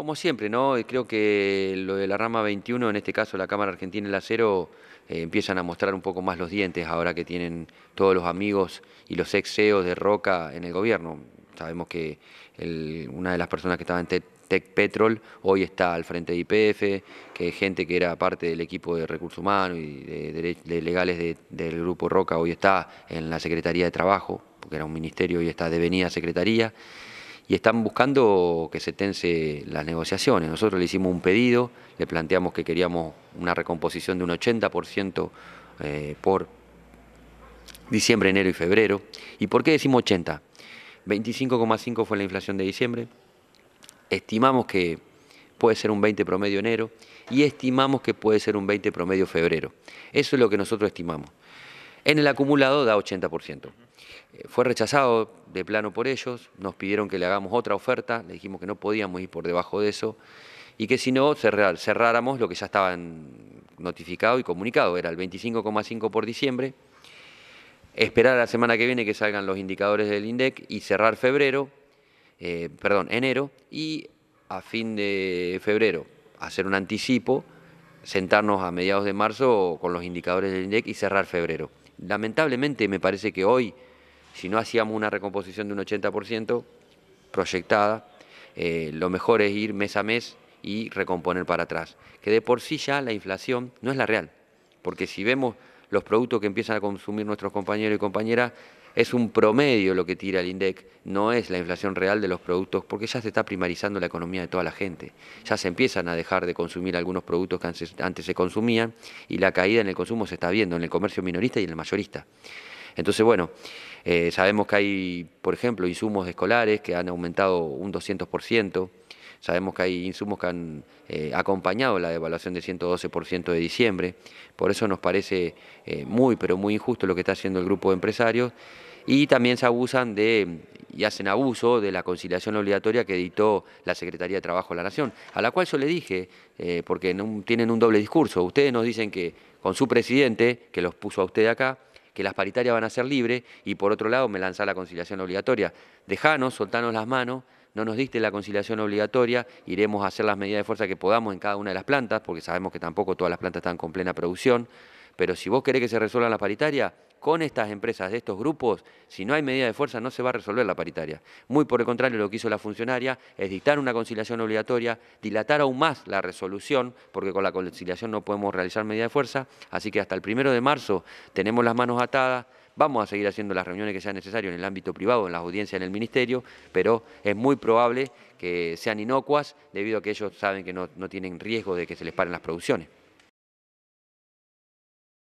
Como siempre, ¿no? Creo que lo de la rama 21, en este caso la Cámara Argentina el Acero, eh, empiezan a mostrar un poco más los dientes ahora que tienen todos los amigos y los ex CEOs de Roca en el gobierno. Sabemos que una de las personas que estaba en Tech Petrol, hoy está al frente de IPF, que gente que era parte del equipo de recursos humanos y de, legales del grupo Roca, hoy está en la Secretaría de Trabajo, porque era un ministerio y está devenida Secretaría y están buscando que se tense las negociaciones. Nosotros le hicimos un pedido, le planteamos que queríamos una recomposición de un 80% eh, por diciembre, enero y febrero. ¿Y por qué decimos 80? 25,5 fue la inflación de diciembre, estimamos que puede ser un 20 promedio enero y estimamos que puede ser un 20 promedio febrero. Eso es lo que nosotros estimamos. En el acumulado da 80%. Eh, fue rechazado de plano por ellos, nos pidieron que le hagamos otra oferta, le dijimos que no podíamos ir por debajo de eso y que si no cerráramos lo que ya estaba notificado y comunicado, era el 25,5 por diciembre, esperar a la semana que viene que salgan los indicadores del INDEC y cerrar febrero, eh, perdón, enero y a fin de febrero hacer un anticipo, sentarnos a mediados de marzo con los indicadores del INDEC y cerrar febrero. Lamentablemente me parece que hoy si no hacíamos una recomposición de un 80% proyectada, eh, lo mejor es ir mes a mes y recomponer para atrás. Que de por sí ya la inflación no es la real, porque si vemos los productos que empiezan a consumir nuestros compañeros y compañeras, es un promedio lo que tira el INDEC, no es la inflación real de los productos, porque ya se está primarizando la economía de toda la gente. Ya se empiezan a dejar de consumir algunos productos que antes, antes se consumían y la caída en el consumo se está viendo en el comercio minorista y en el mayorista. Entonces, bueno, eh, sabemos que hay, por ejemplo, insumos escolares que han aumentado un 200%. Sabemos que hay insumos que han eh, acompañado la devaluación del 112% de diciembre. Por eso nos parece eh, muy, pero muy injusto lo que está haciendo el grupo de empresarios. Y también se abusan de y hacen abuso de la conciliación obligatoria que editó la Secretaría de Trabajo de la Nación, a la cual yo le dije, porque tienen un doble discurso, ustedes nos dicen que con su presidente, que los puso a usted acá, que las paritarias van a ser libres y por otro lado me lanza la conciliación obligatoria. Dejanos, soltanos las manos, no nos diste la conciliación obligatoria, iremos a hacer las medidas de fuerza que podamos en cada una de las plantas, porque sabemos que tampoco todas las plantas están con plena producción, pero si vos querés que se resuelvan las paritarias, con estas empresas, de estos grupos, si no hay medida de fuerza no se va a resolver la paritaria. Muy por el contrario, lo que hizo la funcionaria es dictar una conciliación obligatoria, dilatar aún más la resolución, porque con la conciliación no podemos realizar medida de fuerza, así que hasta el primero de marzo tenemos las manos atadas, vamos a seguir haciendo las reuniones que sean necesarias en el ámbito privado, en las audiencias en el Ministerio, pero es muy probable que sean inocuas debido a que ellos saben que no, no tienen riesgo de que se les paren las producciones.